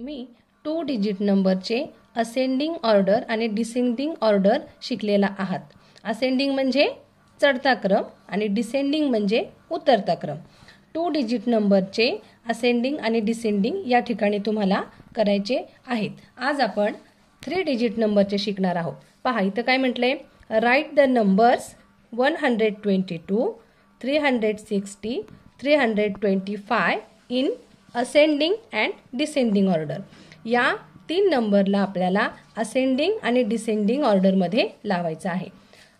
तुम्ही two digit नंबरचे ascending order आणि डिसेंडिंग ऑर्डर शिकलेला आहात असेंडिंग म्हणजे चढता क्रम आणि डिसेंडिंग म्हणजे उतरता क्रम टू डिजिट नंबरचे असेंडिंग आणि डिसेंडिंग या ठिकाणी तुम्हाला करायचे आहेत आज आपण थ्री डिजिट नंबरचे शिकणार आहोत पहा इथं काय म्हटलं आहे write the numbers one hundred twenty two three hundred sixty three hundred twenty five in ascending and descending order या तीन नंबरला आपल्याला असेंडिंग आणि डिसेंडिंग ऑर्डरमध्ये लावायचं आहे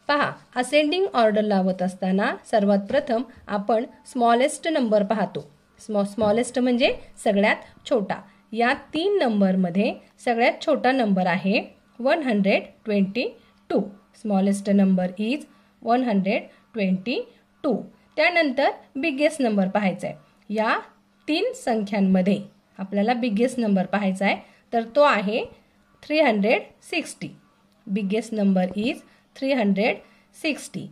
पहा असेंडिंग ऑर्डर लावत असताना सर्वात प्रथम आपण स्मॉलेस्ट नंबर पाहतो स्मॉ स्मॉलेस्ट म्हणजे सगळ्यात छोटा या तीन नंबरमध्ये सगळ्यात छोटा नंबर आहे one hundred twenty two smallest number is one hundred twenty two त्यानंतर बिगेस्ट नंबर पाहायचा आहे या तीन संख्यांमध्ये आपल्याला बिगेस्ट नंबर पाहायचा आहे तर तो आहे three hundred sixty biggest number is three hundred sixty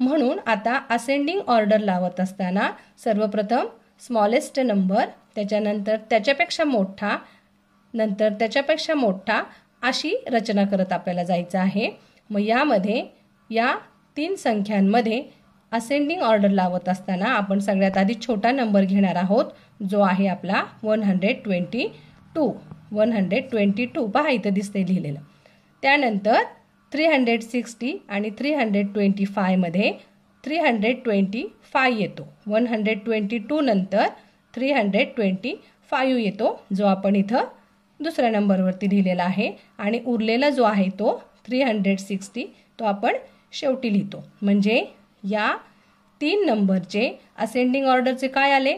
म्हणून आता असेंडिंग ऑर्डर लावत असताना सर्वप्रथम स्मॉलेस्ट नंबर त्याच्यानंतर त्याच्यापेक्षा मोठा नंतर त्याच्यापेक्षा मोठा अशी रचना करत आपल्याला जायचं आहे मग यामध्ये या तीन संख्यांमध्ये असेंडिंग ऑर्डर लावत असताना आपण सगळ्यात आधी छोटा नंबर घेणार आहोत जो आहे आपला one hundred twenty two one hundred twenty two पहा इथं दिसते लिहिलेलं त्यानंतर थ्री हंड्रेड सिक्स्टी आणि थ्री हंड्रेड ट्वेंटी फायमध्ये थ्री हंड्रेड ट्वेंटी फाय येतो वन हंड्रेड ट्वेंटी टू नंतर थ्री हंड्रेड ट्वेंटी फायू येतो जो आपण इथं दुसऱ्या नंबरवरती लिहिलेला आहे आणि उरलेला जो आहे तो थ्री हंड्रेड सिक्स्टी तो आपण शेवटी लिहितो म्हणजे या तीन नंबरचे असेंडिंग ऑर्डरचे काय आले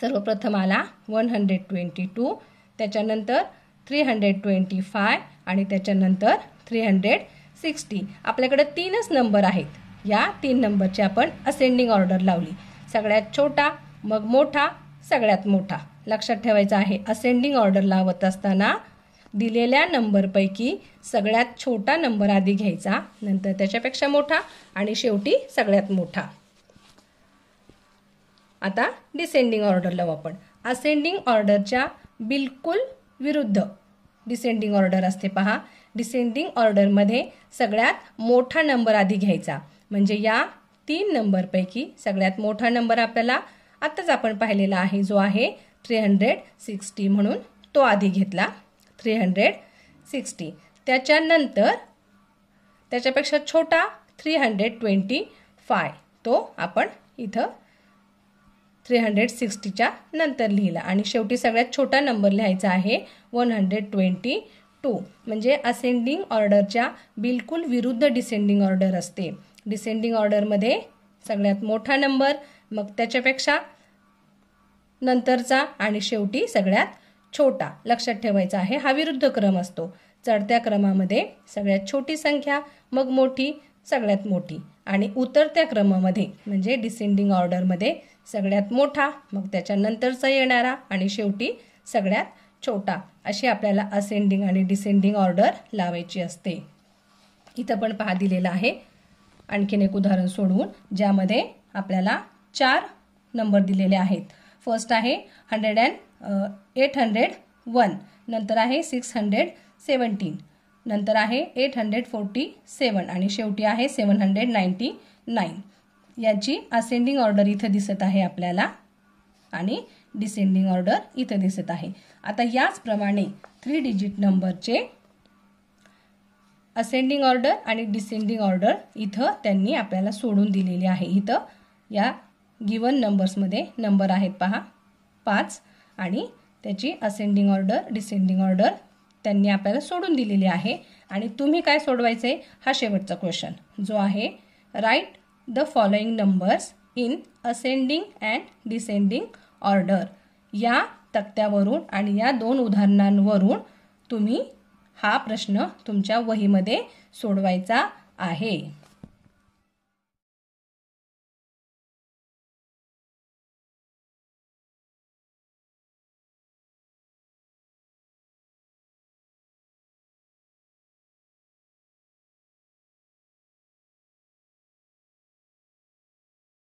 सर्वप्रथम आला वन हंड्रेड ट्वेंटी टू त्याच्यानंतर थ्री हंड्रेड ट्वेंटी फाय आणि त्याच्यानंतर थ्री हंड्रेड सिक्स्टी आपल्याकडे तीनच नंबर आहेत या तीन नंबरचे आपण असेंडिंग ऑर्डर लावली सगळ्यात छोटा मग मोठा सगळ्यात मोठा लक्षात ठेवायचं आहे असेंडिंग ऑर्डर लावत असताना दिलेल्या नंबरपैकी सगळ्यात छोटा नंबर आधी घ्यायचा नंतर त्याच्यापेक्षा मोठा आणि शेवटी सगळ्यात मोठा आता डिसेंडिंग ऑर्डर लावू आपण असेंडिंग ऑर्डरच्या बिलकुल विरुद्ध डिसेंडिंग ऑर्डर असते पहा डिसेंडिंग ऑर्डरमध्ये सगळ्यात मोठा नंबर आधी घ्यायचा म्हणजे या तीन नंबरपैकी सगळ्यात मोठा नंबर आपल्याला आत्ताच आपण पाहिलेला आहे जो आहे थ्री हंड्रेड सिक्स्टी म्हणून तो आधी घेतला थ्री हंड्रेड सिक्स्टी त्याच्यानंतर त्याच्यापेक्षा छोटा थ्री हंड्रेड ट्वेंटी फाय तो आपण इथं थ्री हंड्रेड सिक्स्टीच्या नंतर लिहिला आणि शेवटी सगळ्यात छोटा नंबर लिहायचा आहे वन हंड्रेड ट्वेंटी टू म्हणजे असेंडिंग ऑर्डरच्या बिलकुल विरुद्ध डिसेंडिंग ऑर्डर असते डिसेंडिंग ऑर्डरमध्ये सगळ्यात मोठा नंबर मग त्याच्यापेक्षा नंतरचा आणि शेवटी सगळ्यात छोटा लक्षात ठेवायचा आहे हा विरुद्ध क्रम असतो चढत्या क्रमामध्ये सगळ्यात छोटी संख्या मग मोठी सगळ्यात मोठी आणि उतरत्या क्रमामध्ये म्हणजे डिसेंडिंग ऑर्डरमध्ये सगळ्यात मोठा मग त्याच्यानंतरचा येणारा आणि शेवटी सगळ्यात छोटा अशी आपल्याला असेंडिंग आणि डिसेंडिंग ऑर्डर लावायची असते इथं पण पहा दिलेलं आहे आणखीन एक उदाहरण सोडवून ज्यामध्ये आपल्याला चार नंबर दिलेले आहेत फर्स्ट आहे hundred and eight hundred one नंतर आहे सिक्स हंड्रेड सेवन्टीन नंतर आहे एट हंड्रेड फोर्टी सेवन आणि शेवटी आहे सेवन हंड्रेड नाईन्टी नाईन याची असेंडिंग ऑर्डर इथं दिसत आहे आपल्याला आणि डिसेंडिंग ऑर्डर इथं दिसत आहे आता याचप्रमाणे थ्री डिजिट नंबरचे असेंडिंग ऑर्डर आणि डिसेंडिंग ऑर्डर इथं त्यांनी आपल्याला सोडून दिलेली आहे इथं या गिवन नंबर्समध्ये नंबर आहेत पहा पाच आणि त्याची असेंडिंग ऑर्डर डिसेंडिंग ऑर्डर त्यांनी आपल्याला सोडून दिलेली आहे आणि तुम्ही काय सोडवायचं आहे हा शेवटचा क्वेश्चन जो आहे write the following numbers in ascending and descending order या तक्त्यावरून आणि या दोन उदाहरणांवरून तुम्ही हा प्रश्न तुमच्या वहीमध्ये सोडवायचा आहे